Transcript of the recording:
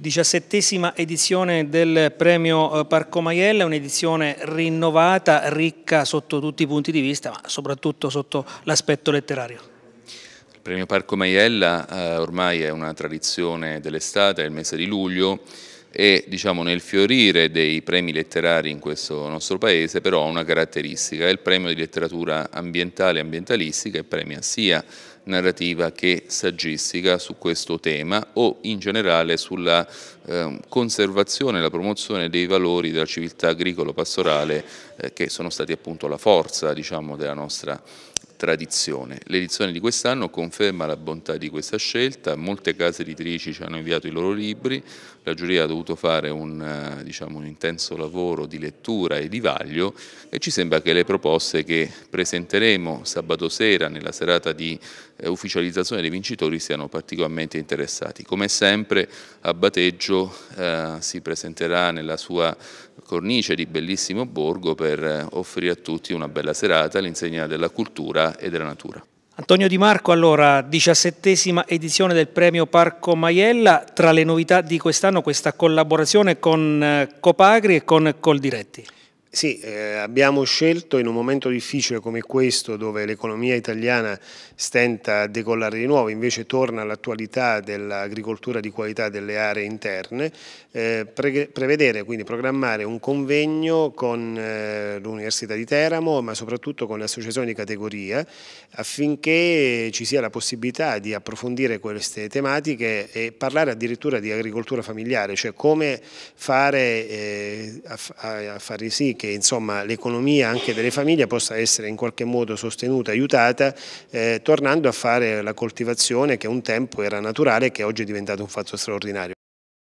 Diciassettesima edizione del premio eh, Parco Maiella, un'edizione rinnovata, ricca sotto tutti i punti di vista, ma soprattutto sotto l'aspetto letterario. Il premio Parco Maiella eh, ormai è una tradizione dell'estate, è il mese di luglio, e diciamo, nel fiorire dei premi letterari in questo nostro paese però ha una caratteristica, è il premio di letteratura ambientale e ambientalistica e premia sia narrativa che saggistica su questo tema o in generale sulla eh, conservazione e la promozione dei valori della civiltà agricolo-pastorale eh, che sono stati appunto la forza diciamo, della nostra tradizione. L'edizione di quest'anno conferma la bontà di questa scelta, molte case editrici ci hanno inviato i loro libri, la giuria ha dovuto fare un, eh, diciamo, un intenso lavoro di lettura e di vaglio e ci sembra che le proposte che presenteremo sabato sera nella serata di eh, ufficializzazione dei vincitori siano particolarmente interessati. Come sempre a Bateggio eh, si presenterà nella sua cornice di bellissimo borgo per eh, offrire a tutti una bella serata all'insegna della cultura e della natura. Antonio Di Marco, allora, diciassettesima edizione del premio Parco Maiella, tra le novità di quest'anno questa collaborazione con eh, Copagri e con Coldiretti. Sì, eh, abbiamo scelto in un momento difficile come questo dove l'economia italiana stenta a decollare di nuovo, invece torna all'attualità dell'agricoltura di qualità delle aree interne, eh, pre prevedere, quindi programmare un convegno con eh, l'Università di Teramo ma soprattutto con le associazioni di categoria affinché ci sia la possibilità di approfondire queste tematiche e parlare addirittura di agricoltura familiare, cioè come fare eh, a, a far sì affinché l'economia anche delle famiglie possa essere in qualche modo sostenuta, aiutata, eh, tornando a fare la coltivazione che un tempo era naturale e che oggi è diventato un fatto straordinario.